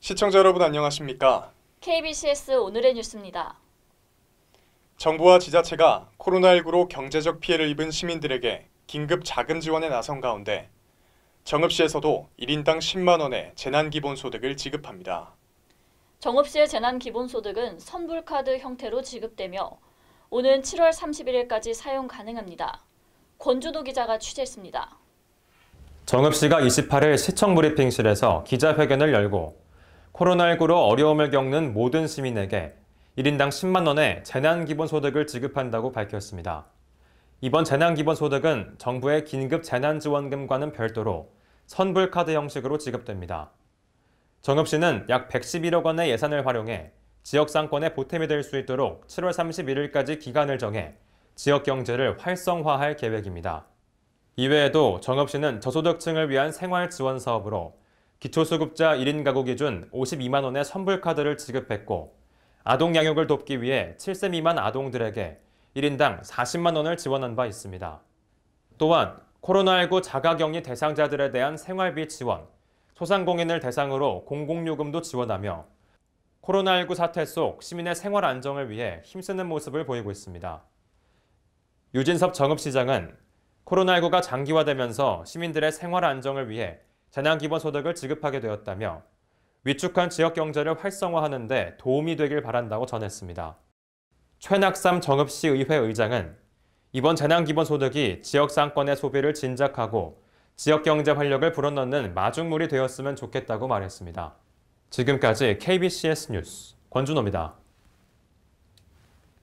시청자 여러분 안녕하십니까? KBCS 오늘의 뉴스입니다. 정부와 지자체가 코로나19로 경제적 피해를 입은 시민들에게 긴급 자금 지원에 나선 가운데 정읍시에서도 1인당 10만 원의 재난기본소득을 지급합니다. 정읍시의 재난기본소득은 선불카드 형태로 지급되며 오는 7월 31일까지 사용 가능합니다. 권준호 기자가 취재했습니다. 정읍 씨가 28일 시청 브리핑실에서 기자회견을 열고 코로나19로 어려움을 겪는 모든 시민에게 1인당 10만 원의 재난기본소득을 지급한다고 밝혔습니다. 이번 재난기본소득은 정부의 긴급 재난지원금과는 별도로 선불카드 형식으로 지급됩니다. 정읍 씨는 약 111억 원의 예산을 활용해 지역 상권에 보탬이 될 수 있도록 7월 31일까지 기간을 정해 지역 경제를 활성화할 계획입니다. 이외에도 정읍시는 저소득층을 위한 생활 지원 사업으로 기초수급자 1인 가구 기준 52만 원의 선불카드를 지급했고 아동 양육을 돕기 위해 7세 미만 아동들에게 1인당 40만 원을 지원한 바 있습니다. 또한 코로나19 자가격리 대상자들에 대한 생활비 지원, 소상공인을 대상으로 공공요금도 지원하며 코로나19 사태 속 시민의 생활 안정을 위해 힘쓰는 모습을 보이고 있습니다. 유진섭 정읍시장은 코로나19가 장기화되면서 시민들의 생활 안정을 위해 재난기본소득을 지급하게 되었다며 위축한 지역경제를 활성화하는 데 도움이 되길 바란다고 전했습니다. 최낙삼 정읍시 의회 의장은 이번 재난기본소득이 지역 상권의 소비를 진작하고 지역경제 활력을 불어넣는 마중물이 되었으면 좋겠다고 말했습니다. 지금까지 KBCS 뉴스 권준호입니다.